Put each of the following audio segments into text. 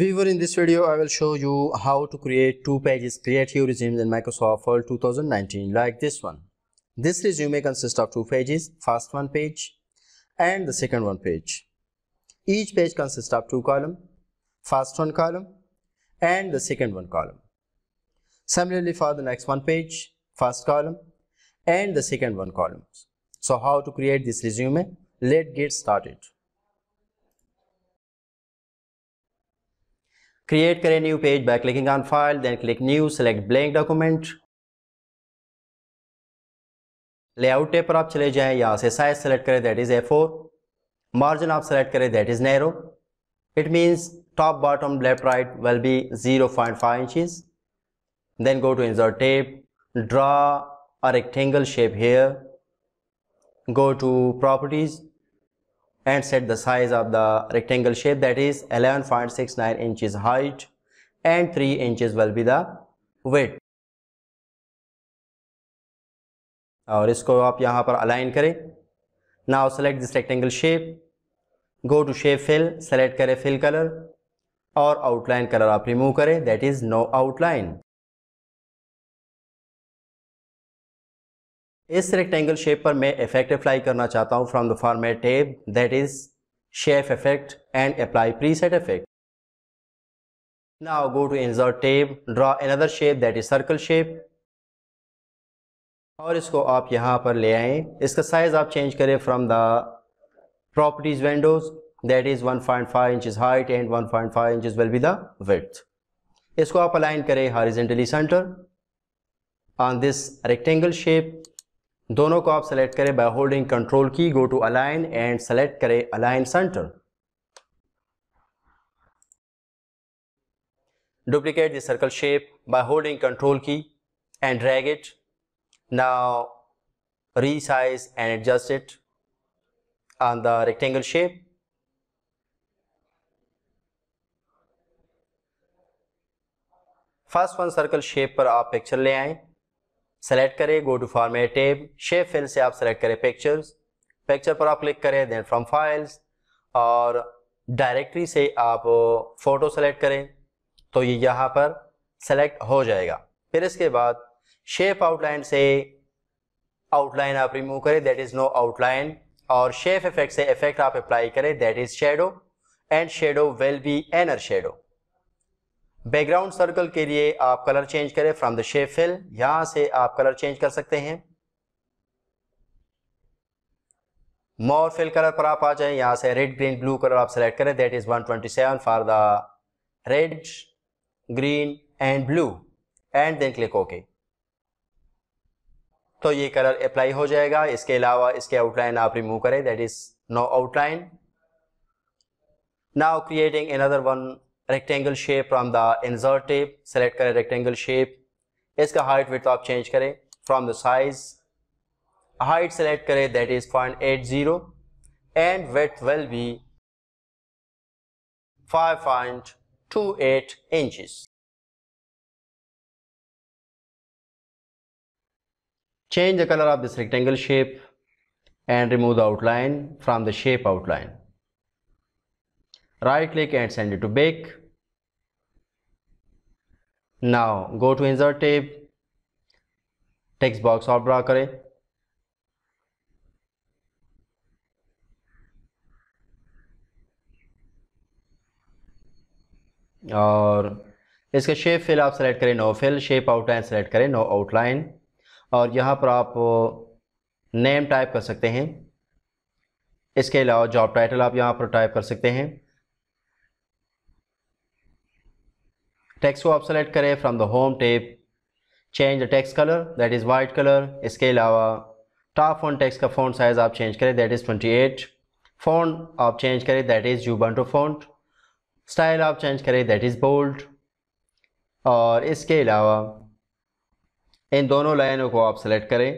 Viewer in this video I will show you how to create two pages create your resumes in Microsoft Word 2019 like this one. This resume consists of two pages first one page and the second one page. Each page consists of two columns first one column and the second one column. Similarly for the next one page first column and the second one columns. So how to create this resume let's get started. Create current new page by clicking on file, then click new, select blank document. Layout tab पर आप चले जाएं यहाँ से size select करें that is A four margin आप select करें that is narrow it means top bottom left right will be 0.5 inches then go to insert tape draw a rectangle shape here go to properties and set the size of the rectangle shape that is 11.69 inches height and 3 inches will be the width और इसको आप यहाँ पर align करें now select this rectangle shape go to shape fill select करें fill colour और outline colour आप remove करें दैट इज़ नो आउटलाइन इस रेक्टेंगल शेप पर मैं इफेक्ट अप्लाई करना चाहता हूँ from the format tab that is shape effect and apply preset effect now go to insert tab, draw another shape that is circle shape और इसको आप यहाँ पर ले आए इसका साइज आप चेंज करें from the properties windows that is 1.5 point five inches height and 1.5 point five inches will be the width इसको आप अलाइन करें horizontally centre on this rectangle shape दोनों को आप सेलेक्ट करें by holding control key go to align and select करें align centre duplicate this circle shape by holding control key and drag it now resize and adjust it on the rectangle shape first one circle shape पर आप picture ले आए select करें go to format tab shape fill से आप select करें pictures picture पर आप क्लिक करें देन फ्रॉम फाइल्स और डायरेक्टरी से आप फोटो uh, सेलेक्ट करें तो ये यहाँ पर सेलेक्ट हो जाएगा फिर इसके बाद शेप आउटलाइन से आउटलाइन आप रिमूव करें दैट इज़ नो आउटलाइन और शेप इफेक्ट से इफेक्ट आप अप्लाई करें that is shadow and shadow will be inner shadow background circle के लिए आप कलर चेंज करें फ्रॉम द शेप फिल यहां से आप कलर चेंज कर सकते हैं मोर फिल कलर पर आप आ जाए यहां से रेड ग्रीन ब्लू कलर आप सेलेक्ट करें that is 127 for the red green and blue and then click okay तो ये कलर अप्लाई हो जाएगा इसके अलावा इसके आउटलाइन आप रिमूव करें that is no outline now creating another one rectangle shape from the insert tape select kare rectangle shape iska height width aap change kare from the size height select kare that is 0.80 and width will be 5.28 inches change the color of this rectangle shape and remove the outline from the shape outline right click and send it to bake now go to insert tab text box और draw करें और इसका shape fill आप select करें no fill shape outline select करें no outline और यहाँ पर आप नेम टाइप कर सकते हैं इसके अलावा जॉब टाइटल आप यहाँ पर टाइप कर सकते हैं टेक्स्ट को आप सेलेक्ट करें from the home tab change the text colour that is white colour इसके अलावा टॉप फोन टेक्स्ट का फोन साइज़ आप चेंज करें that is twenty eight font आप चेंज करें that is Ubuntu font style आप चेंज करें दैट इज़ बोल्ड और इसके अलावा इन दोनों लाइनों को आप सेलेक्ट करें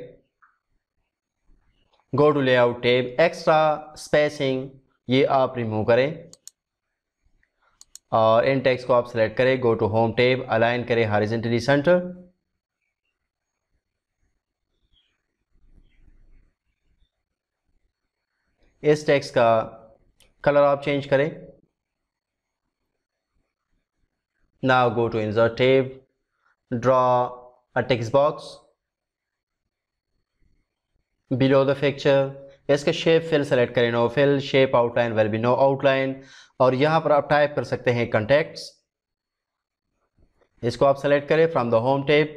go to layout tab extra spacing ये आप रिमूव करें और इन टेक्स को आप सेलेक्ट करें go to home tab align करें हॉरिजेंटली सेंटर इस टेक्स का कलर आप चेंज करें now go to insert tab draw a text box below the picture फिर इसका शेप फिल सेलेक्ट करें no fill shape outline will be no outline और यहां पर आप टाइप कर सकते हैं कंटेक्ट इसको आप सेलेक्ट करें from the home tab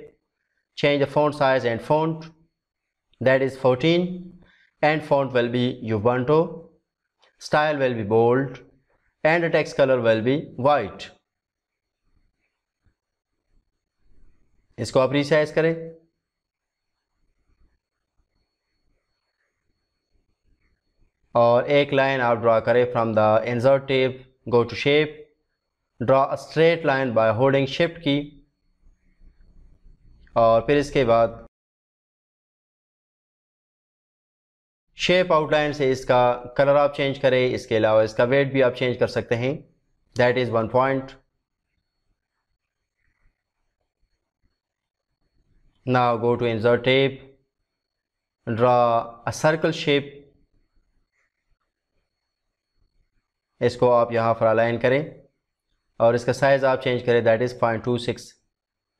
change the font size and font that is fourteen and font will be Ubuntu style will be bold and text colour will be white इसको आप resize करें और एक line आप draw करें from the insert tab go to shape draw a straight line by holding shift key और फिर इसके बाद शेप आउटलाइन से इसका कलर आप चेंज करें इसके अलावा इसका वेट भी आप चेंज कर सकते हैं that is one point now go to insert tab draw a circle shape इसको आप यहाँ पर अलाइन करें और इसका साइज़ आप चेंज करें that is point two six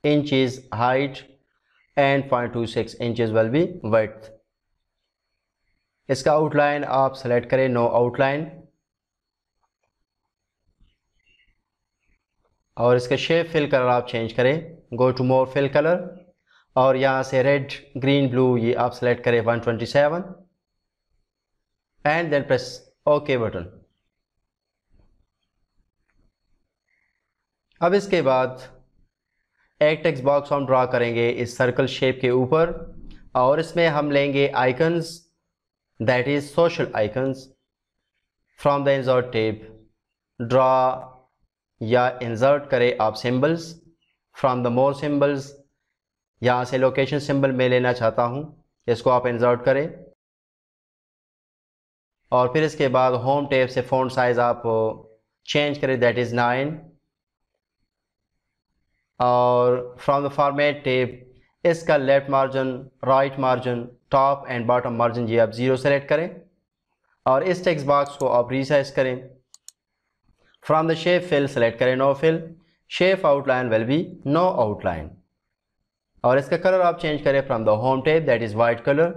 inches height and point two six inches will be width इसका आउटलाइन आप सेलेक्ट करें नो आउटलाइन और इसका शेप फिल कलर आप चेंज करें go to more fill colour और यहाँ से रेड ग्रीन ब्लू ये आप सेलेक्ट करें 127 and then press okay button अब इसके बाद एक टेक्स्ट बॉक्स हम ड्रा करेंगे इस सर्कल शेप के ऊपर और इसमें हम लेंगे icons that is social icons from the insert tab draw या इंजर्ट करें आप symbols from the more symbols यहाँ से लोकेशन सिंबल मैं लेना चाहता हूँ इसको आप इंजर्ट करें और फिर इसके बाद होम टेप से फोन साइज़ आप चेंज करें दैट इज़ नाइन और फ्रॉम द फॉर्मेट टेप इसका left margin right margin top and bottom margin ये आप ज़ीरो सेलेक्ट करें और इस टेक्स्ट बॉक्स को आप रिसाइज करें from the shape fill select करें no fill shape outline will be no outline और इसका कलर आप चेंज करें from the home tab that is white colour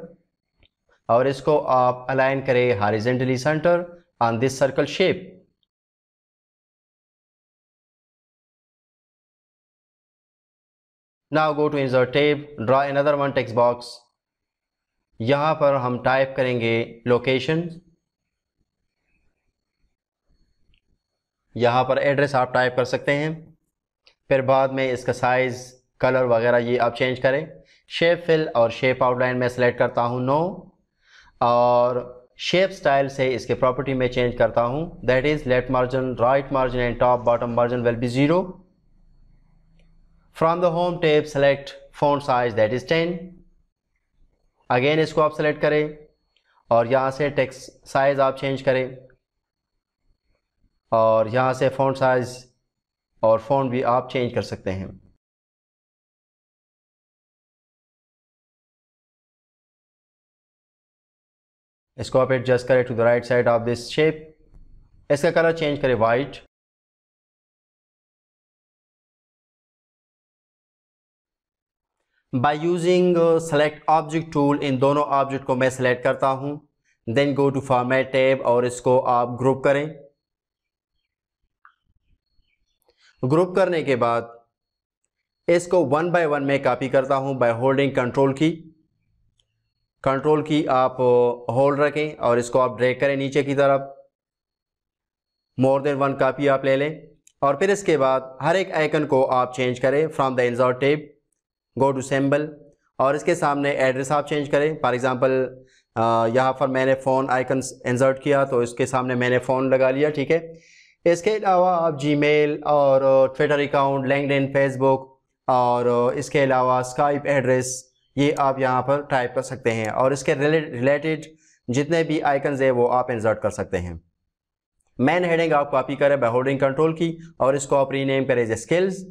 और इसको आप अलाइन करें horizontally centre on this circle shape now go to insert tab draw another one text box यहाँ पर हम टाइप करेंगे लोकेशन यहाँ पर एड्रेस आप टाइप कर सकते हैं फिर बाद में इसका साइज़ कलर वगैरह ये आप चेंज करें शेप फिल और शेप आउटलाइन में सेलेक्ट करता हूँ नो और शेप स्टाइल से इसके प्रॉपर्टी में चेंज करता हूँ that is left margin right margin and top bottom margin will be zero from the home tab select font size that is ten again इसको आप सेलेक्ट करें और यहाँ से टेक्स साइज़ आप चेंज करें और यहाँ से फोन साइज़ और फोन भी आप चेंज कर सकते हैं इसको आप एडजस्ट करें to the right side of this shape इसका कलर चेंज करें white by using select object tool इन दोनों ऑब्जेक्ट को मैं सेलेक्ट करता हूँ then go to format tab और इसको आप ग्रुप करें ग्रुप करने के बाद इसको वन बाय वन में कॉपी करता हूँ by holding control key control key आप होल्ड uh, रखें और इसको आप ड्रैग करें नीचे की तरफ मोर देन वन कापी आप ले लें और फिर इसके बाद हर एक आइकन को आप चेंज करें from the insert tab go to symbol और इसके सामने एड्रेस आप चेंज करें फॉर एग्ज़ाम्पल यहाँ पर मैंने फ़ोन आइकन इंसर्ट किया तो इसके सामने मैंने फ़ोन लगा लिया ठीक है इसके अलावा आप जीमेल और ट्विटर अकाउंट लैंगडन फेसबुक और इसके अलावा स्काइप एड्रेस ये आप यहाँ पर टाइप कर सकते हैं और इसके रिलेटेड जितने भी आइकन्स हैं वो आप इंसर्ट कर सकते हैं मैन हेडिंग आप कॉपी करें बाय होल्डिंग कंट्रोल की और इसको आप रीनेम करें स्किल्स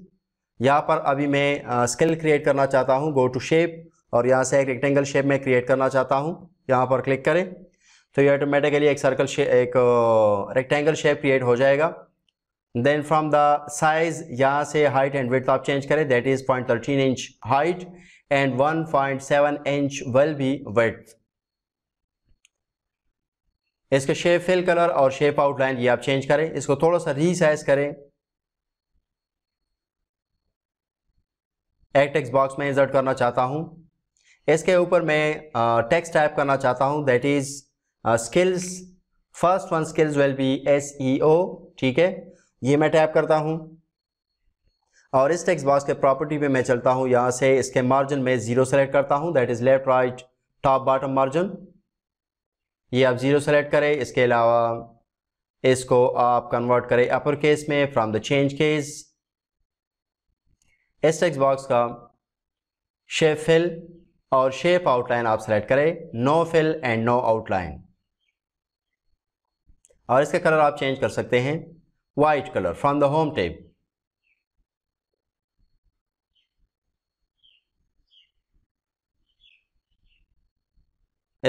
यहाँ पर अभी मैं स्केल क्रिएट करना चाहता हूँ गो टू शेप और यहाँ से एक रेक्टेंगल शेप में क्रिएट करना चाहता हूँ यहाँ पर क्लिक करें तो ये ऑटोमेटिकली एक सर्कल एक रेक्टेंगल शेप क्रिएट हो जाएगा देन फ्रॉम द साइज यहाँ से हाइट एंड वेथ आप चेंज करें that is point thirteen inch height and one point seven inch will be width इसके शेप फिल कलर और शेप आउटलाइन ये आप चेंज करें इसको थोड़ा सा रीसाइज करें एक टेक्स्ट बॉक्स में इंसर्ट करना चाहता हूँ इसके ऊपर मैं टेक्स्ट टाइप करना चाहता हूँ that is skills first one skills will be S E O ठीक है ये मैं टाइप करता हूँ और इस टेक्स्ट बॉक्स के प्रॉपर्टी पे मैं चलता हूँ यहाँ से इसके मार्जिन में ज़ीरो सेलेक्ट करता हूँ that is left right top bottom margin ये आप ज़ीरो सेलेक्ट करें इसके अलावा इसको आप कन्वर्ट करें अपर केस में from the change case as text box का शेप फिल और शेप आउटलाइन आप सेलेक्ट करें no fill and no outline और इसका कलर आप चेंज कर सकते हैं white colour from the home tab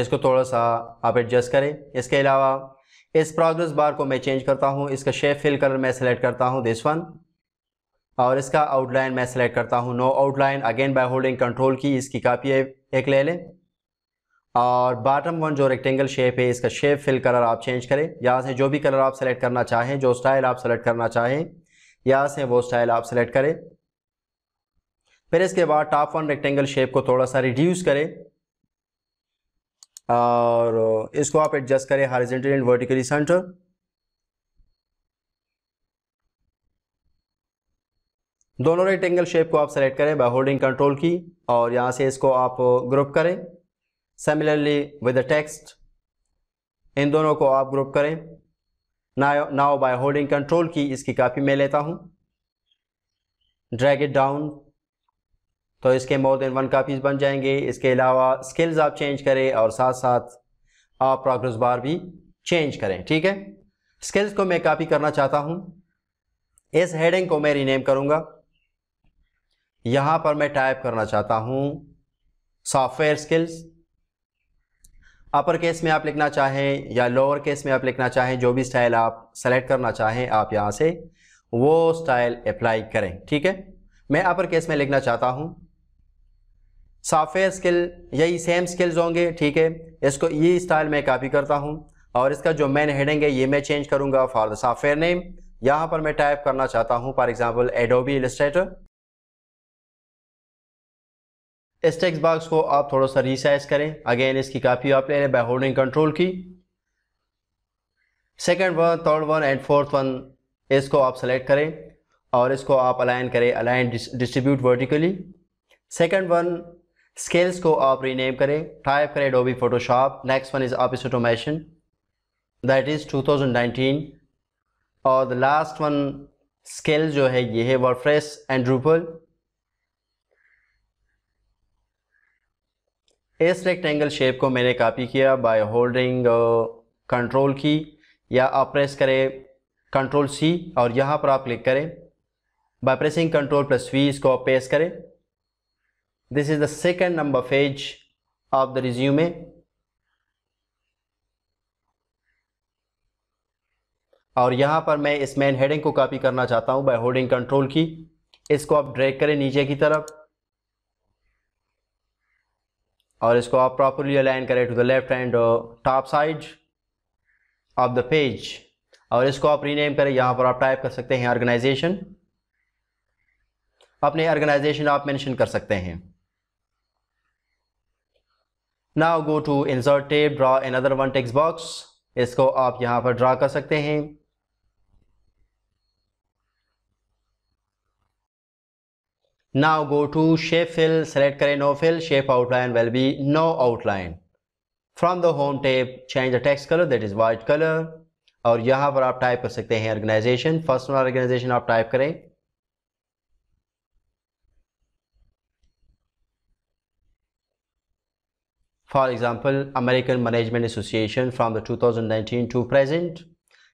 इसको थोड़ा सा आप एडजस्ट करें इसके अलावा इस प्रोग्रेस बार को मैं चेंज करता हूं इसका शेप फिल कलर मैं सेलेक्ट करता हूं दिस वन और इसका आउटलाइन मैं सेलेक्ट करता हूँ no outline again by holding control key इसकी कापी एक ले लें और बॉटम वन जो रेक्टेंगल शेप है इसका शेप फिल कलर आप चेंज करें यहाँ से जो भी कलर आप सेलेक्ट करना चाहें जो स्टाइल आप सेलेक्ट करना चाहें यहाँ से वो स्टाइल आप सेलेक्ट करें फिर इसके बाद टॉप वन रेक्टेंगल शेप को थोड़ा सा रिड्यूस करें और इसको आप एडजस्ट करें हॉरिजेंटल एंड वर्टिकली सेंटर दोनों रेक्टेंगल शेप को आप सेलेक्ट करें बाय होल्डिंग कंट्रोल की और यहाँ से इसको आप ग्रुप करें सिमिलरली विद द टेक्स्ट इन दोनों को आप ग्रुप करें नाओ बाय होल्डिंग कंट्रोल की इसकी कापी मैं लेता हूँ ड्रैग इट डाउन तो इसके मोर देन वन कापीज़ बन जाएंगे इसके अलावा स्किल्स आप चेंज करें और साथ साथ आप प्रोग्रेस बार भी चेंज करें ठीक है स्किल्स को मैं कापी करना चाहता हूँ इस हेडिंग को मैं रीनेम करूँगा यहां पर मैं टाइप करना चाहता हूं सॉफ्टवेयर स्किल्स अपर केस में आप लिखना चाहें या लोअर केस में आप लिखना चाहें जो भी स्टाइल आप सेलेक्ट करना चाहें आप यहां से वो स्टाइल अप्लाई करें ठीक है मैं अपर केस में लिखना चाहता हूं सॉफ्टवेयर स्किल यही सेम स्किल्स होंगे ठीक है इसको ये स्टाइल मैं कॉपी करता हूं और इसका जो मेन हेडिंग है ये मैं चेंज करूंगा फॉर द सॉफ्टवेयर नेम यहां पर मैं टाइप करना चाहता हूँ फॉर एग्ज़ाम्पल एडोबी इलस्ट्रेटर इस टेक्स्ट बॉक्स को आप थोड़ा सा रिसाइज करें अगेन इसकी कापी आप ले लें by holding control key second one third one and fourth one इसको आप सेलेक्ट करें और इसको आप अलाइन करें align distribute vertically second one skills को आप रीनेम करें टाइप करें Adobe Photoshop next one is office automation that is 2019 और द लास्ट वन स्केल जो है ये है वर्फ्रेस एंड रूपल इस रेक्टेंगल शेप को मैंने कॉपी किया बाय होल्डिंग कंट्रोल की या आप प्रेस करें कंट्रोल सी और यहाँ पर आप क्लिक करें by pressing control plus V इसको आप पेस करें this is the second number phase of the resume और यहाँ पर मैं इस मेन हेडिंग को कॉपी करना चाहता हूँ बाय होल्डिंग कंट्रोल की इसको आप ड्रैग करें नीचे की तरफ और इसको आप प्रॉपरली अलाइन करें to the left hand top side of the page और इसको आप रीनेम करें यहाँ पर आप टाइप कर सकते हैं ऑर्गेनाइजेशन अपने ऑर्गेनाइजेशन आप मेंशन कर सकते हैं now go to insert tab draw other one text box इसको आप यहाँ पर ड्रा कर सकते हैं now go to shape fill select करें no fill shape outline will be no outline from the home tab change the text color that is white color और यहां पर आप टाइप कर सकते हैं ऑर्गेनाइजेशन फर्स्ट वाला ऑर्गेनाइजेशन आप टाइप करें for example American Management Association from the 2019 to present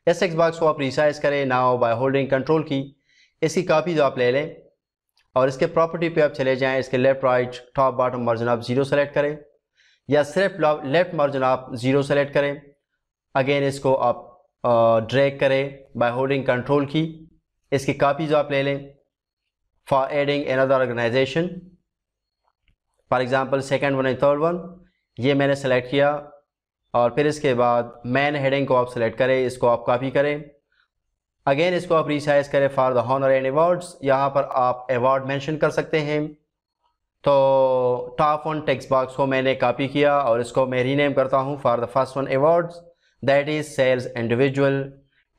text box को आप रिसाइज करें now by holding control key इसकी कॉपी जो आप ले लें और इसके प्रॉपर्टी पे आप चले जाएं इसके left right top bottom margin आप जीरो सेलेक्ट करें या सिर्फ लेफ्ट मार्जिन आप जीरो सेलेक्ट करें अगेन इसको आप ड्रैग करें बाय होल्डिंग कंट्रोल की इसकी कापीज आप ले लें for adding another organisation for example second one and third one ये मैंने सेलेक्ट किया और फिर इसके बाद मैन हेडिंग को आप सेलेक्ट करें इसको आप कॉपी करें अगेन इसको आप रिसाइज करें for the honour and awards यहाँ पर आप अवार्ड मेंशन कर सकते हैं तो टॉप वन टेक्स्ट बॉक्स को मैंने कॉपी किया और इसको मैं रीनेम करता हूँ for the first one awards that is sales individual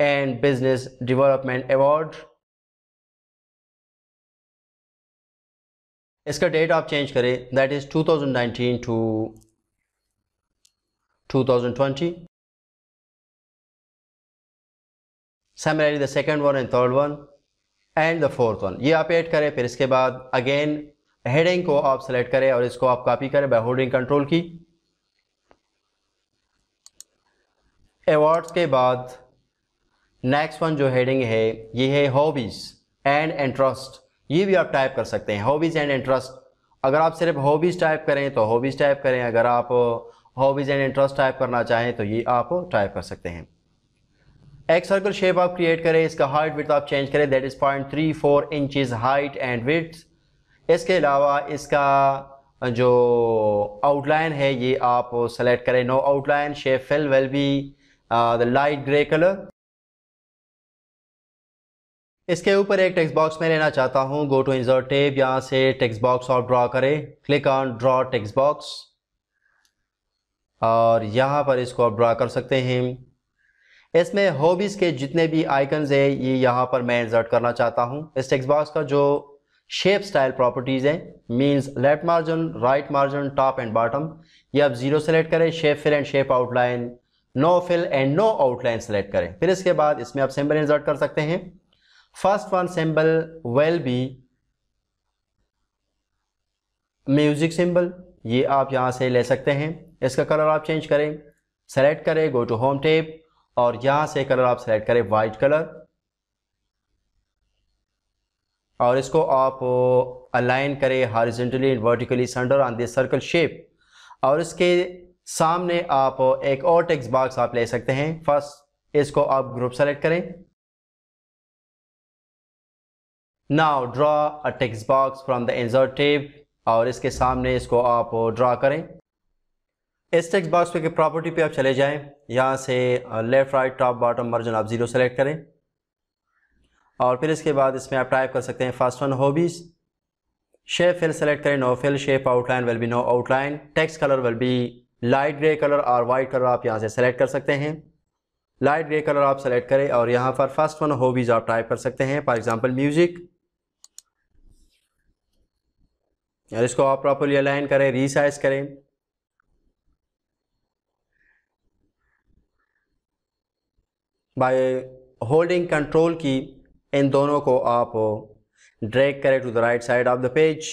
and business development award इसका डेट आप चेंज करें that is 2019 to 2020 similarly the second one and third one and the fourth one ये आप ऐड करें फिर इसके बाद अगेन हेडिंग को आप सेलेक्ट करें और इसको आप कॉपी करें by holding control key awards के बाद नेक्स्ट वन जो हेडिंग है ये है हॉबीज़ एंड इंटरेस्ट ये भी आप टाइप कर सकते हैं हॉबीज़ एंड इंटरेस्ट अगर आप सिर्फ हॉबीज़ टाइप करें तो हॉबीज़ टाइप करें अगर आप हॉबीज़ एंड इंटरेस्ट टाइप करना चाहें तो ये आप टाइप कर सकते हैं एक सर्कल शेप आप क्रिएट करें इसका हाइट विथ आप चेंज करें that is point three four inches height and width इसके अलावा इसका जो आउटलाइन है ये आप सेलेक्ट करें no outline shape fill will be the light grey colour इसके ऊपर एक टेक्स्ट बॉक्स में लेना चाहता हूँ गो टू इंसर्ट टेप यहाँ से टेक्स्ट बॉक्स और ड्रा करें click on draw text box और यहाँ पर इसको आप ड्रा कर सकते हैं इसमें हॉबीज़ के जितने भी आइकन्स है ये यहाँ पर मैं इंसर्ट करना चाहता हूँ इस टेक्स बॉक्स का जो शेप स्टाइल प्रॉपर्टीज़ हैं means left margin right margin top and bottom ये आप जीरो सेलेक्ट करें shape fill and shape outline no fill and no outline select करें फिर इसके बाद इसमें आप सिंबल इंसर्ट कर सकते हैं first one symbol will be music symbol ये आप यहाँ से ले सकते हैं इसका कलर आप चेंज करें सेलेक्ट करें गो टू होम टेप और यहां से कलर आप सेलेक्ट करें वाइट कलर और इसको आप अलाइन uh, करें horizontally and vertically centre on this circle shape और इसके सामने आप uh, एक और टेक्स्ट बॉक्स आप ले सकते हैं फर्स्ट इसको आप ग्रुप सेलेक्ट करें now draw a text box from the insert tab और इसके सामने इसको आप ड्रॉ uh, करें इस टेक्स बॉक्स पे के प्रॉपर्टी पे आप चले जाएं यहाँ से left right top bottom margin आप ज़ीरो सेलेक्ट करें और फिर इसके बाद इसमें आप टाइप कर सकते हैं first one hobbies shape fill select करें no fill shape outline will be no outline text colour will be light grey colour और वाइट कलर आप यहाँ से सेलेक्ट कर सकते हैं लाइट ग्रे कलर आप सेलेक्ट करें और यहाँ पर फर्स्ट वन हॉबीज़ आप टाइप कर सकते हैं फॉर एग्जाम्पल म्यूज़िक और इसको आप प्रॉपरली अलाइन करें रिसाइज करें बाय होल्डिंग कंट्रोल की इन दोनों को आप ड्रैग करें to the right side of the page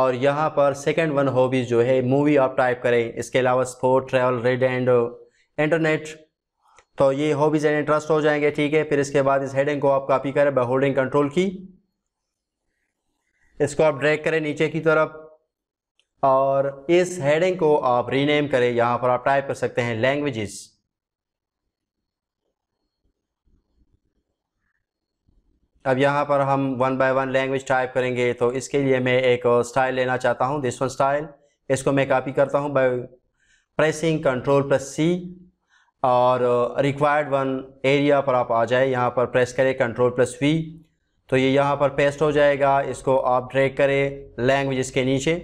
और यहाँ पर सेकंड वन हॉबीज जो है मूवी आप टाइप करें इसके अलावा sport travel read and internet तो ये हॉबीज़ एंड इंटरेस्ट हो जाएंगे ठीक है फिर इसके बाद इस हेडिंग को आप कॉपी करें बाय होल्डिंग कंट्रोल की इसको आप ड्रैग करें नीचे की तरफ और इस हेडिंग को आप रीनेम करें यहाँ पर आप टाइप कर सकते हैं लैंग्वेजेस अब यहाँ पर हम one by one language type करेंगे तो इसके लिए मैं एक स्टाइल uh, लेना चाहता हूँ दिस वन स्टाइल इसको मैं कॉपी करता हूँ by pressing control plus C और रिक्वायर्ड वन एरिया पर आप आ जाए यहाँ पर प्रेस करें कंट्रोल प्लस वी तो ये यहाँ पर पेस्ट हो जाएगा इसको आप ड्रैग करें लैंग्वेज इसके नीचे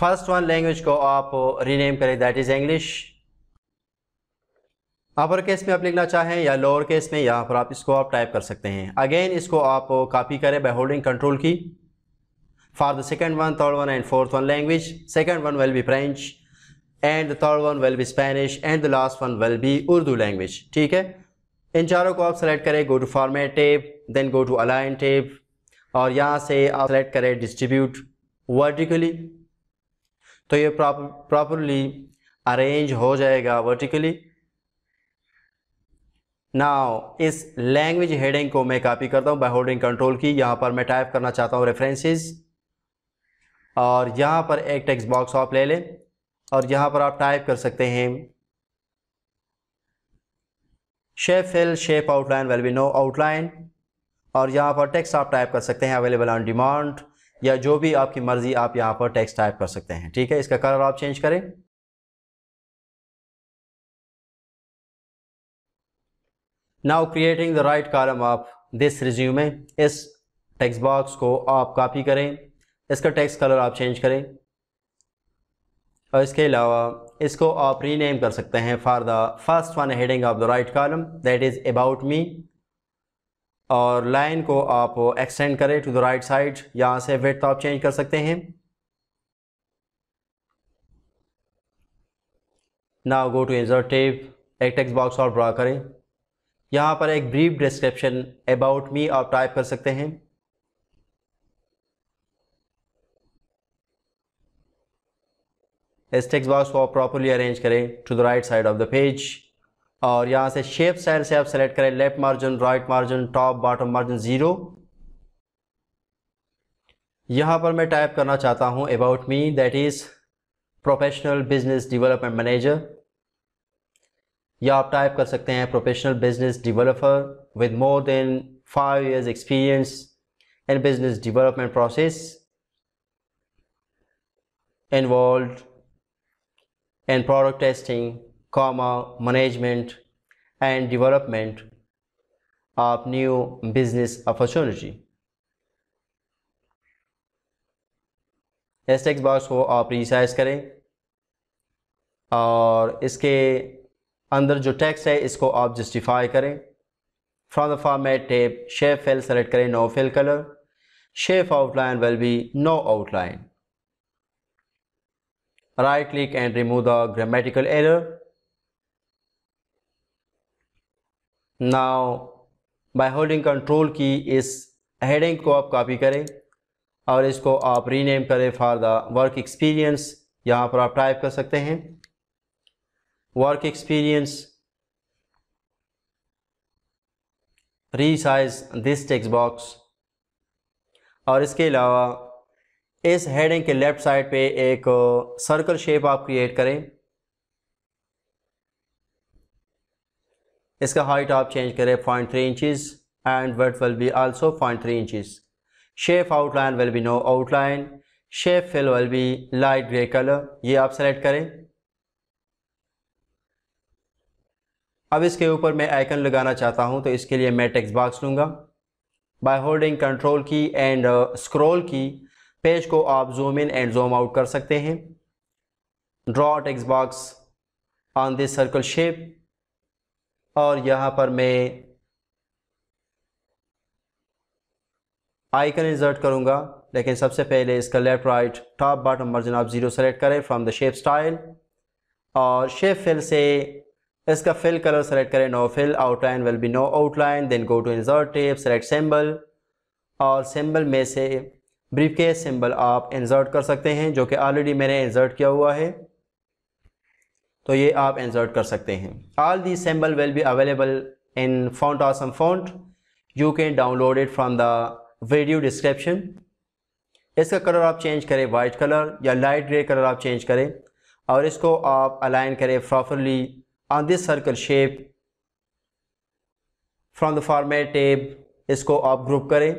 फर्स्ट वन लैंग्वेज को आप रीनेम uh, करें that is English upper case में आप लिखना चाहें या लोअर केस में यहाँ पर आप इसको आप टाइप कर सकते हैं अगेन इसको आप कॉपी करें by holding control key for the second one third one and fourth one language second one will be French and the third one will be Spanish and the last one will be Urdu language ठीक है इन चारों को आप select करें go to format tab then go to align tab और यहाँ से आप सेलेक्ट करें डिस्ट्रीब्यूट वर्टिकली तो ये प्रॉपरली अरेंज हो जाएगा वर्टिकली नाउ इस लैंग्वेज हेडिंग को मैं कॉपी करता हूं बाय होल्डिंग कंट्रोल की यहां पर मैं टाइप करना चाहता हूँ रेफरेंसेस और यहां पर एक टेक्स्ट बॉक्स आप ले लें और यहां पर आप टाइप कर सकते हैं shape fill shape outline will be no outline और यहां पर टेक्स्ट आप टाइप कर सकते हैं अवेलेबल ऑन डिमांड या जो भी आपकी मर्ज़ी आप यहां पर टेक्स्ट टाइप कर सकते हैं ठीक है इसका कलर आप चेंज करें now creating the right column of this resume इस टेक्स्ट बॉक्स को आप कॉपी करें इसका टेक्स्ट कलर आप चेंज करें और इसके अलावा इसको आप रीनेम कर सकते हैं for the first one heading of the right column that is about me और लाइन को आप एक्सटेंड करें टू द राइट साइड यहाँ से वेट आप चेंज कर सकते हैं now go to insert tab एक टेक्स्ट बॉक्स और ड्रा करें यहाँ पर एक ब्रीफ डिस्क्रिप्शन अबाउट मी आप टाइप कर सकते हैं इस टेक्स्ट बॉक्स को आप प्रॉपरली अरेंज करें to the right side of the page और यहाँ से शेप साइड से आप सेलेक्ट करें left margin right margin top bottom margin zero यहाँ पर मैं टाइप करना चाहता हूँ about me that is professional business development manager या आप टाइप कर सकते हैं professional business developer with more than five years experience in business development process involve in product testing comma management and development of new business opportunity इस text box को आप resize करें और इसके अंदर जो टेक्स्ट है इसको आप जस्टिफाई करें from the format tab shape fill select करें no fill colour shape outline will be no outline right click and remove the grammatical error now by holding control key इस हेडिंग को आप copy करें और इसको आप rename करें for the work experience यहाँ पर आप टाइप कर सकते हैं work experience resize this text box और इसके अलावा इस हेडिंग के लेफ्ट साइड पे एक सर्कल शेप आप क्रिएट करें इसका हाइट आप चेंज करें three inches and width will be also 0.3 inches shape outline will be no outline shape fill will be light grey colour ये आप सेलेक्ट करें अब इसके ऊपर मैं आइकन लगाना चाहता हूँ तो इसके लिए मैं टेक्स्ट बॉक्स लूँगा by holding control key and scroll की पेज को आप zoom in and zoom out कर सकते हैं draw text box on this circle shape और यहाँ पर मैं आइकन इंसर्ट करूँगा लेकिन सबसे पहले इसका left right top bottom margin आप ज़ीरो सेलेक्ट करें फ्रॉम द शेप स्टाइल और शेप फिल से इसका फिल कलर सेलेक्ट करें no fill outline will be no outline then go to insert tab select symbol और सिंबल में से brief के सिंबल आप इंसर्ट कर सकते हैं जो कि ऑलरेडी मैंने इंसर्ट किया हुआ है तो ये आप इंसर्ट कर सकते हैं all the symbol will be available in font awesome font font you can download it from the video description इसका कलर आप चेंज करें वाइट कलर या लाइट ग्रे कलर आप चेंज करें और इसको आप अलाइन करें properly on this circle shape from the format tab इसको आप ग्रुप करें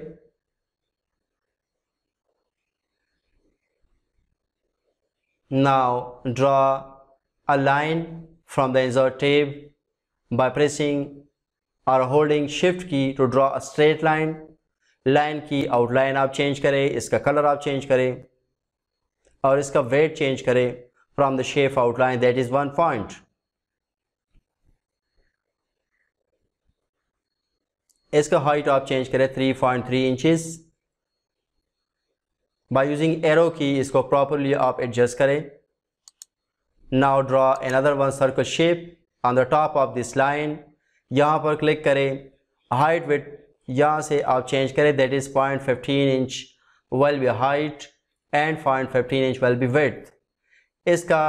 now draw a line from the insert tab by pressing or holding shift key to draw a straight line line की outline आप change करें इसका colour आप change करें और इसका वेट चेंज करें from the shape outline that is one point इसका हाइट आप चेंज करें three point three inches by using arrow key इसको प्रॉपरली आप एडजस्ट करें now draw another one circle shape on the top of this line यहाँ पर click करें height with यहाँ से आप चेंज करें that is point fifteen inch will be height and point fifteen inch will be width इसका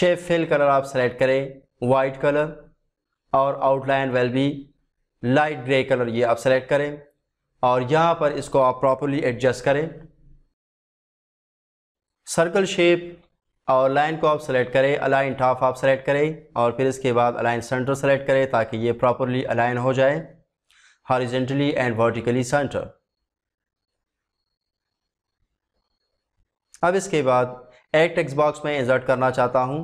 shape fill colour आप select करें वाइट कलर और outline will be light grey colour ये आप सेलेक्ट करें और यहाँ पर इसको आप प्रॉपरली एडजस्ट करें सर्कल शेप और लाइन को आप सेलेक्ट करें अलाइन टॉप आप सेलेक्ट करें और फिर इसके बाद अलाइन सेंटर सेलेक्ट करें ताकि ये प्रॉपरली अलाइन हो जाए हॉरिजेंटली एंड वर्टिकली सेंटर अब इसके बाद एक टेक्स्ट बॉक्स में इंसर्ट करना चाहता हूँ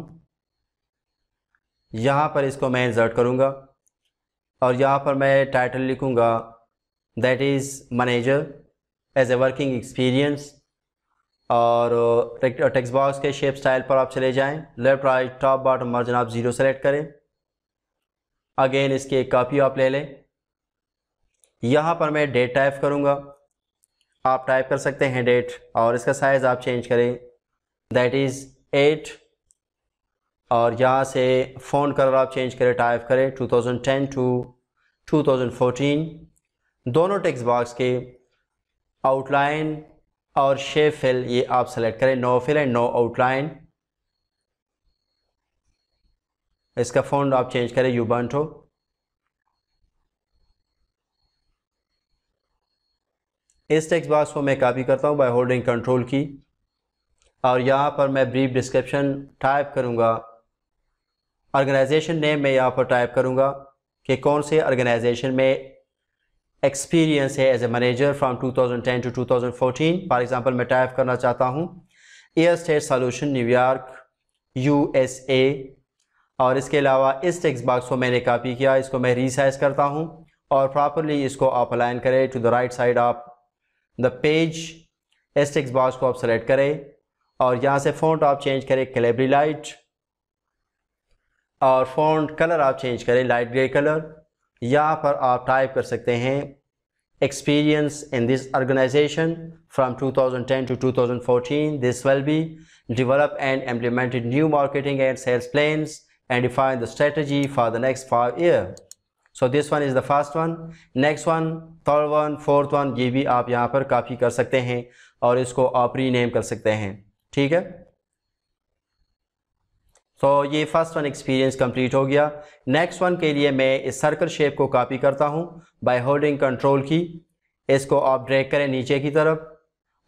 यहाँ पर इसको मैं इंसर्ट करूँगा और यहाँ पर मैं टाइटल लिखूँगा that is manager as a working experience और टेक्स्ट बॉक्स के शेप स्टाइल पर आप चले जाएं left right top bottom margin आप ज़ीरो सेलेक्ट करें अगेन इसके एक कापी आप ले लें यहाँ पर मैं डेट टाइप करूँगा आप टाइप कर सकते हैं डेट और इसका साइज़ आप चेंज करें दैट इज़ एट और यहाँ से फ़ोन कलर आप चेंज करें टाइप करें 2010 टू 2014 दोनों टेक्स्ट बॉक्स के आउटलाइन और शेप फिल ये आप सेलेक्ट करें no fill and no outline इसका फोन आप चेंज करें यूबानटो इस टेक्स्ट बॉक्स को मैं कॉपी करता हूँ बाय होल्डिंग कंट्रोल की और यहाँ पर मैं ब्रीफ डिस्क्रिप्शन टाइप करूँगा ऑर्गेनाइजेशन नेम मैं यहाँ पर टाइप करूँगा कि कौन से ऑर्गेनाइजेशन में एक्सपीरियंस है as a manager from two thousand ten to two thousand fourteen for example मैं टाइप करना चाहता हूँ air state solution New York a और इसके अलावा इस टेक्स बॉक्स को मैंने कापी किया इसको मैं रिसाइज करता हूँ और प्रॉपरली इसको आप अलाइन करें to the right side of the page एस टेक्स बॉक्स को आप सेलेक्ट करें और यहाँ से फोन आप चेंज करें कैलेबरी लाइट और फोन कलर आप चेंज करें लाइट ग्रे कलर या पर आप टाइप कर सकते हैं experience in this organization from two thousand ten to two thousand this will be develop and implemented new marketing and sales plan and define the strategy for the next five year so this one is the first one next one third one fourth one ये भी आप यहाँ पर copy कर सकते हैं और इसको आप रीनेम कर सकते हैं ठीक है सो so, ये फर्स्ट वन एक्सपीरियंस कंप्लीट हो गया नेक्स्ट वन के लिए मैं इस सर्कल शेप को कॉपी करता हूँ बाय होल्डिंग कंट्रोल की इसको आप ड्रैग करें नीचे की तरफ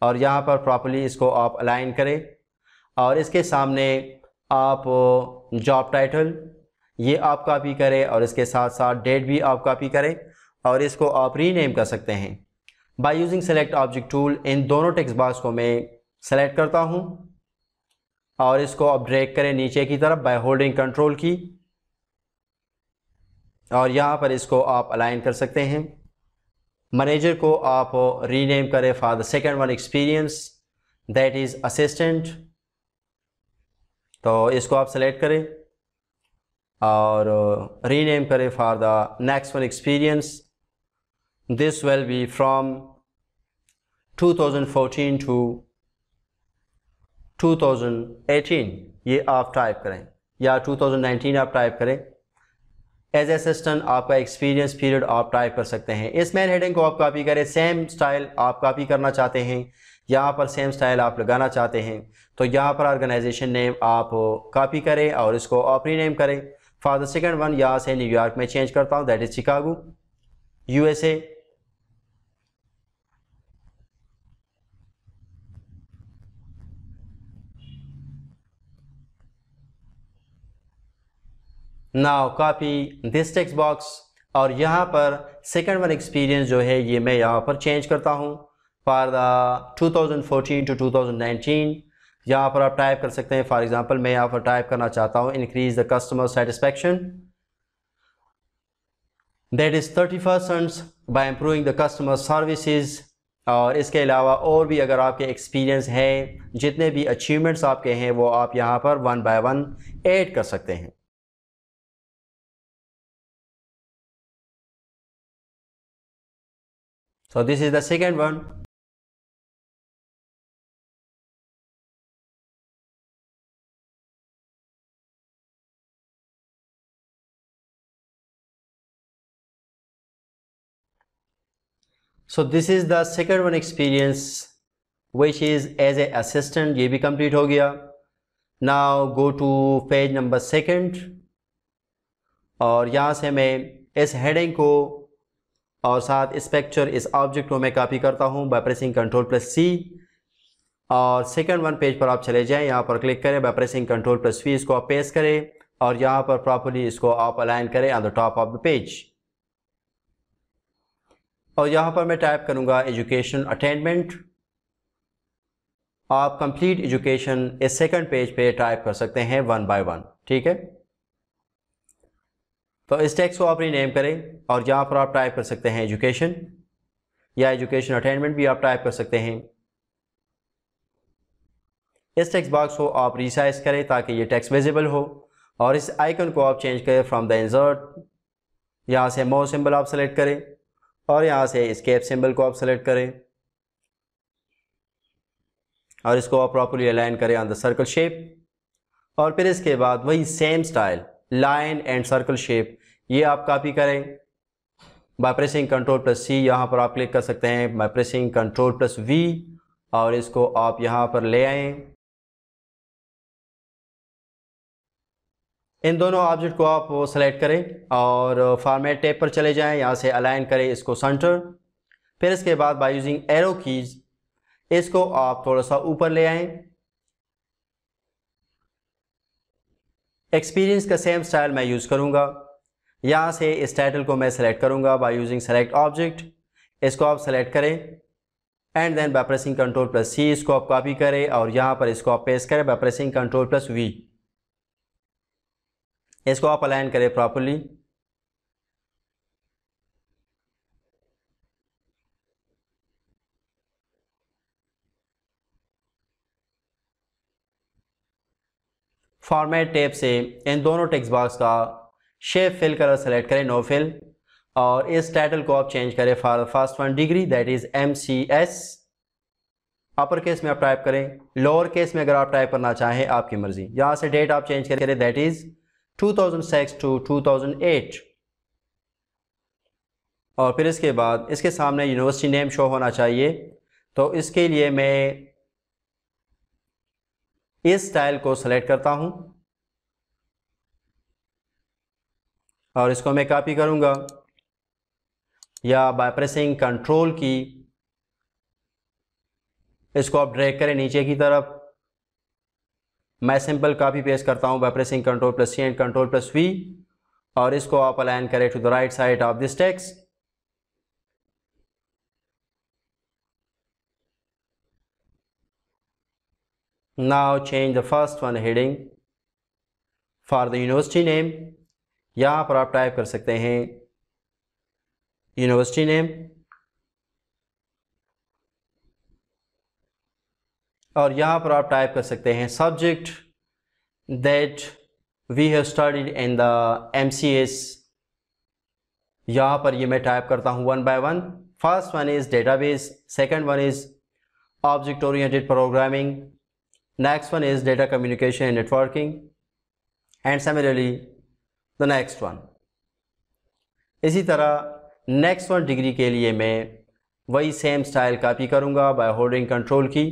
और यहाँ पर प्रॉपरली इसको आप अलाइन करें और इसके सामने आप जॉब uh, टाइटल ये आप कॉपी करें और इसके साथ साथ डेट भी आप कॉपी करें और इसको आप रीनेम कर सकते हैं by using select object tool इन दोनों टेक्स्ट बॉक्स को मैं सेलेक्ट करता हूँ और इसको अब ड्रैग करें नीचे की तरफ बाय होल्डिंग कंट्रोल की और यहाँ पर इसको आप अलाइन कर सकते हैं मैनेजर को आप रीनेम करें for the second one experience that is assistant तो इसको आप सेलेक्ट करें और रीनेम करें for the next one experience this will be from 2014 to 2018 ये आप टाइप करें या 2019 आप टाइप करें एज असिस्टेंट आपका एक्सपीरियंस पीरियड आप टाइप कर सकते हैं इस मेन हेडिंग को आप कॉपी करें सेम स्टाइल आप कॉपी करना चाहते हैं यहाँ पर सेम स्टाइल आप लगाना चाहते हैं तो यहाँ पर ऑर्गेनाइजेशन नेम आप कॉपी करें और इसको ऑपरी नेम करें फॉर द सेकेंड वन यहाँ से न्यूयॉर्क में चेंज करता हूँ that is Chicago USA now copy this text box और यहाँ पर सेकेंड वन एक्सपीरियंस जो है ये मैं यहाँ पर चेंज करता हूँ फॉर द 2014 टू 2019 यहाँ पर आप टाइप कर सकते हैं फॉर एग्ज़ाम्पल मैं यहाँ पर टाइप करना चाहता हूँ increase the customer satisfaction that is thirty percents by improving the customer services और इसके अलावा और भी अगर आपके एक्सपीरियंस हैं जितने भी अचीवमेंट्स आपके हैं वो आप यहाँ पर वन बाय वन ऐड कर सकते हैं So this is the second one. So this is the second one experience which is as a assistant ये भी कंप्लीट हो गया now go to page number second और यहाँ से मैं इस हेडिंग को और साथ इस पिक्चर इस ऑब्जेक्ट को मैं कॉपी करता हूँ by pressing control plus C और सेकंड वन पेज पर आप चले जाएं यहाँ पर क्लिक करें by pressing control plus V इसको आप पेस्ट करें और यहाँ पर प्रॉपरली इसको आप अलाइन करें on the top of the page और यहाँ पर मैं टाइप करूँगा एजुकेशन अटेंडमेंट आप कंप्लीट एजुकेशन इस सेकंड पेज पे टाइप कर सकते हैं वन बाय वन ठीक है तो इस टैक्स को आप रीनेम करें और यहाँ पर आप टाइप कर सकते हैं एजुकेशन या एजुकेशन अटेनमेंट भी आप टाइप कर सकते हैं इस टेक्स्ट बॉक्स को आप रिसाइज करें ताकि ये टेक्स्ट विजिबल हो और इस आइकन को आप चेंज करें फ्रॉम द इंसर्ट यहाँ से मो सिंबल आप सेलेक्ट करें और यहाँ से स्केप सिंबल को आप सेलेक्ट करें और इसको आप प्रॉपरली अलाइन करें ऑन द सर्कल शेप और फिर इसके बाद वही same style line and circle shape ये आप कॉपी करें by pressing control plus C यहाँ पर आप क्लिक कर सकते हैं by pressing control plus V और इसको आप यहाँ पर ले आए इन दोनों ऑब्जेक्ट को आप सेलेक्ट करें और फॉर्मेट टैब पर चले जाएं यहाँ से अलाइन करें इसको सेंटर फिर इसके बाद बाय यूजिंग एरो कीज इसको आप थोड़ा सा ऊपर ले आएं एक्सपीरियंस का सेम स्टाइल मैं यूज़ करूँगा यहाँ से इस टाइटल को मैं सेलेक्ट करूँगा बाई यूजिंग सेलेक्ट ऑब्जेक्ट इसको आप सेलेक्ट करें and then by pressing control plus C इसको आप कॉपी करें और यहाँ पर इसको आप पेस्ट करें by pressing control plus V इसको आप अलाइन करें प्रॉपरली फॉर्मेट टेप से इन दोनों टेक्स्ट बॉक्स का शेप फिल कलर सेलेक्ट करें नो फिल और इस टाइटल को आप चेंज करें for first one degree that is M C S upper case में आप टाइप करें लोअर केस में अगर आप टाइप करना चाहें आपकी मर्ज़ी यहाँ से डेट आप चेंज करें दैट इज़ 2006 टू 2008 और फिर इसके बाद इसके सामने यूनिवर्सिटी नेम शो होना चाहिए तो इसके लिए मैं इस स्टाइल को सेलेक्ट करता हूँ और इसको मैं कॉपी करूंगा या बाय प्रेसिंग कंट्रोल की इसको आप ड्रैग करें नीचे की तरफ मैं सिंपल कॉपी पेस्ट करता हूं by pressing control plus C and control plus V और इसको आप अलाइन करें to the right side of this text now change the first one heading for the university name यहां पर आप टाइप कर सकते हैं यूनिवर्सिटी नेम और यहां पर आप टाइप कर सकते हैं subject that we have studied in the M C S यहां पर ये मैं टाइप करता हूं one by one first one is database second one is object oriented programming next one is data communication and networking and similarly the next one इसी तरह next one degree के लिए मैं वही सेम स्टाइल कॉपी करूंगा by holding control key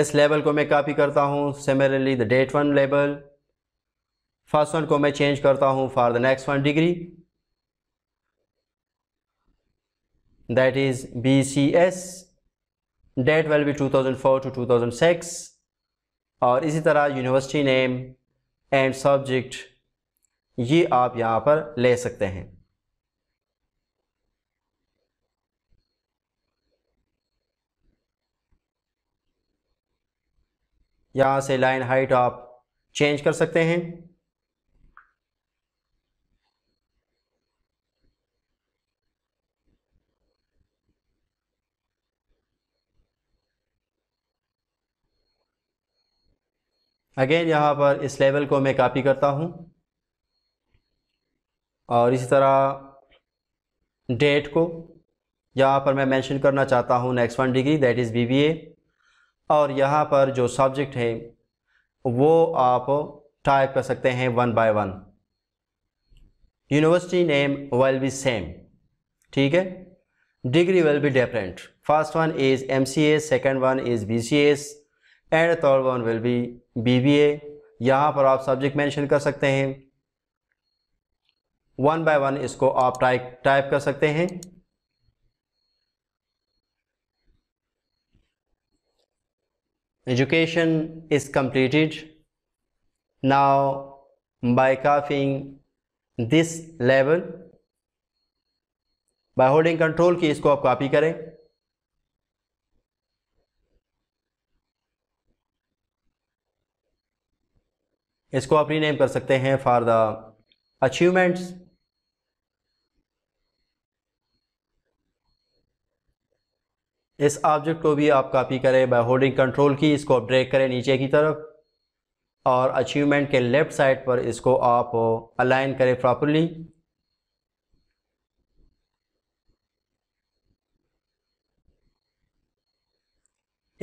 इस लेवल को मैं कॉपी करता हूं सिमिलरली द डेट वन लेवल फर्स्ट वन को मैं चेंज करता हूं for the next one degree that is B C S that B two thousand four to two thousand six और इसी तरह यूनिवर्सिटी नेम एंड सब्जेक्ट ये आप यहाँ पर ले सकते हैं यहाँ से लाइन हाइट आप चेंज कर सकते हैं अगेन यहाँ पर इस लेवल को मैं कॉपी करता हूँ और इसी तरह डेट को यहाँ पर मैं मेंशन करना चाहता हूँ next one degree that is BBA और यहाँ पर जो सब्जेक्ट है वो आप टाइप कर सकते हैं one by one university name will be same ठीक है degree will be different first one is M C S second one is B C S and third one will be B B A यहाँ पर आप subject mention कर सकते हैं one by one इसको आप टाइप टाइप कर सकते हैं education is completed now by copying this लेवल बाय होल्डिंग कंट्रोल की इसको आप कॉपी करें इसको आप रीनेम कर सकते हैं फॉर द अचीवमेंट्स इस ऑब्जेक्ट को भी आप कॉपी करें बाय होल्डिंग कंट्रोल की इसको आप ड्रैग करें नीचे की तरफ और अचीवमेंट के लेफ़्ट साइड पर इसको आप अलाइन करें प्रॉपरली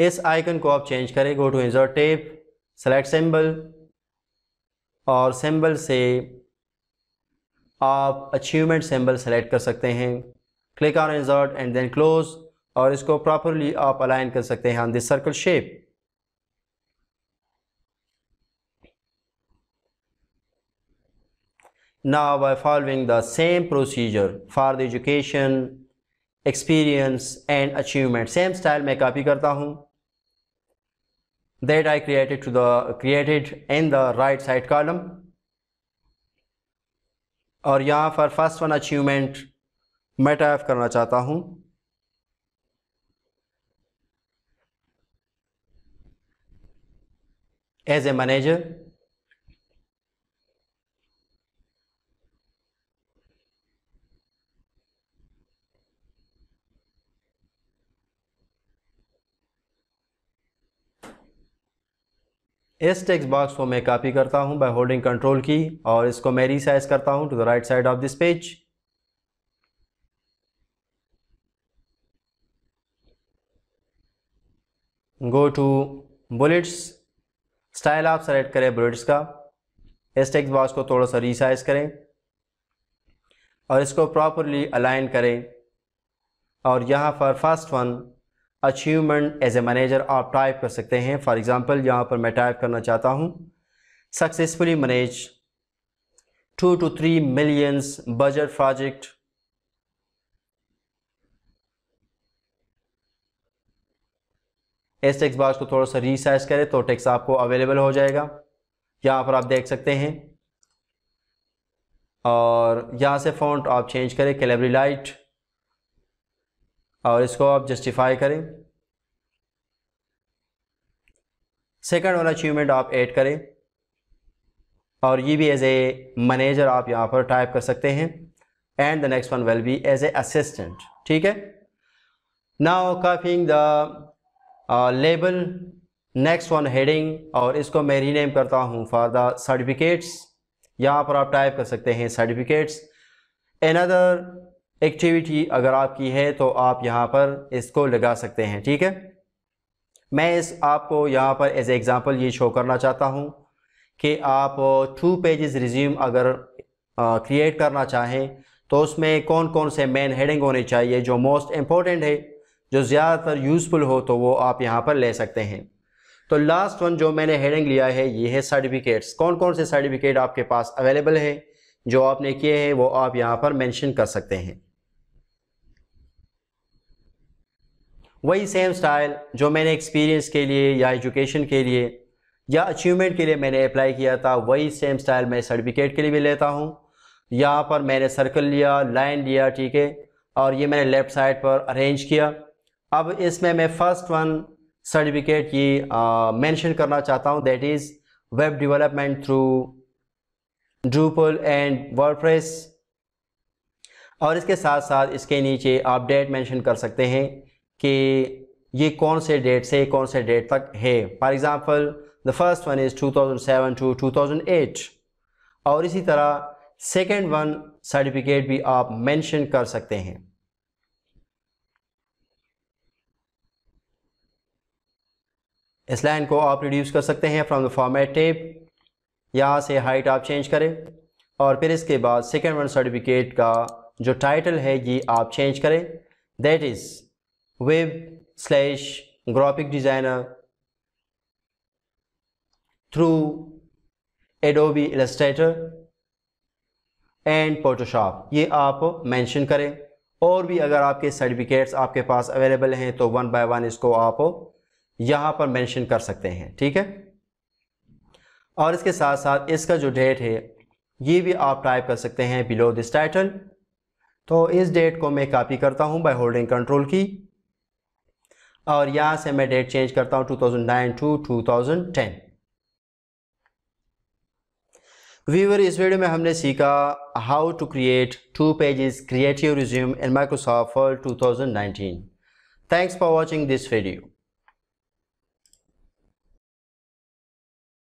इस आइकन को आप चेंज करें go to insert tab select symbol और सैम्बल से आप अचीवमेंट सैम्बल सेलेक्ट कर सकते हैं click on insert and then close और इसको प्रॉपरली आप अलाइन कर सकते हैं on this circle shape now by following the same procedure for the education experience and achievement same style मैं कॉपी करता हूँ that I created to the created in the right side column और यहाँ पर first one achievement मैं type करना चाहता हूँ एज ए मैनेजर इस टेक्स्ट बॉक्स को मैं कॉपी करता हूं बाय होल्डिंग कंट्रोल की और इसको मैं रिसाइज करता हूं to the right side of this page go to bullets style आप सेलेक्ट करें बुलेट्स का इस टेक्स्ट बॉक्स को थोड़ा सा रिसाइज करें और इसको प्रॉपरली अलाइन करें और यहाँ पर first one achievement as a manager आप टाइप कर सकते हैं फॉर एग्ज़ाम्पल यहाँ पर मैं टाइप करना चाहता हूँ successfully manage two to three millions budget project इस टेक्स बॉक्स को थोड़ा सा रिसाइज करें तो टेक्स आपको अवेलेबल हो जाएगा यहाँ पर आप देख सकते हैं और यहाँ से फ़ॉन्ट आप चेंज करें कैलेबरी लाइट और इसको आप जस्टिफाई करें सेकंड वाला अचीवमेंट आप ऐड करें और ये भी एज ए मैनेजर आप यहाँ पर टाइप कर सकते हैं and the next one will be as a assistant ठीक है now copying the label next one heading और इसको मैं रीनेम करता हूँ फॉर द सर्टिफिकेट्स यहाँ पर आप टाइप कर सकते हैं सर्टिफिकेट्स एनदर एक्टिविटी अगर आपकी है तो आप यहाँ पर इसको लगा सकते हैं ठीक है मैं इस आपको यहाँ पर एज एग्ज़ाम्पल ये शो करना चाहता हूँ कि आप टू पेजेस रिज्यूम अगर क्रिएट करना चाहें तो उसमें कौन कौन से मेन हेडिंग होने चाहिए जो मोस्ट इम्पोर्टेंट है जो ज़्यादातर यूज़फुल हो तो वो आप यहाँ पर ले सकते हैं तो लास्ट वन जो मैंने हेडिंग लिया है ये है सर्टिफिकेट्स कौन कौन से सर्टिफिकेट आपके पास अवेलेबल है जो आपने किए हैं वो आप यहाँ पर मेंशन कर सकते हैं वही सेम स्टाइल जो मैंने एक्सपीरियंस के लिए या एजुकेशन के लिए या अचीवमेंट के लिए मैंने अप्लाई किया था वही सेम स्टाइल मैं सर्टिफिकेट के लिए भी लेता हूँ यहाँ पर मैंने सर्कल लिया लाइन लिया ठीक है और ये मैंने लेफ़्ट साइड पर अरेंज किया अब इसमें मैं फ़र्स्ट वन सर्टिफिकेट की मेंशन करना चाहता हूँ that is web development through Drupal and WordPress और इसके साथ साथ इसके नीचे आप डेट मेंशन कर सकते हैं कि ये कौन से डेट से कौन से डेट तक है for example the first one is 2007 to two और इसी तरह सेकेंड वन सर्टिफिकेट भी आप मैंशन कर सकते हैं इस लाइन को आप रिड्यूस कर सकते हैं फ्रॉम द फॉर्मेट टेप यहाँ से हाइट आप चेंज करें और फिर इसके बाद सेकेंड वन सर्टिफिकेट का जो टाइटल है ये आप चेंज करें that is web slash graphic designer through Adobe Illustrator and Photoshop ये आप मेंशन करें और भी अगर आपके सर्टिफिकेट्स आपके पास अवेलेबल हैं तो वन बाय वन इसको आप यहाँ पर मेंशन कर सकते हैं ठीक है और इसके साथ साथ इसका जो डेट है ये भी आप टाइप कर सकते हैं बिलो दिस टाइटल तो इस डेट को मैं कॉपी करता हूँ बाय होल्डिंग कंट्रोल की और यहाँ से मैं डेट चेंज करता हूँ 2009 टू 2010 वीवर इस वीडियो में हमने सीखा how to create two pages creative resume in Microsoft for 2019 thanks for watching this video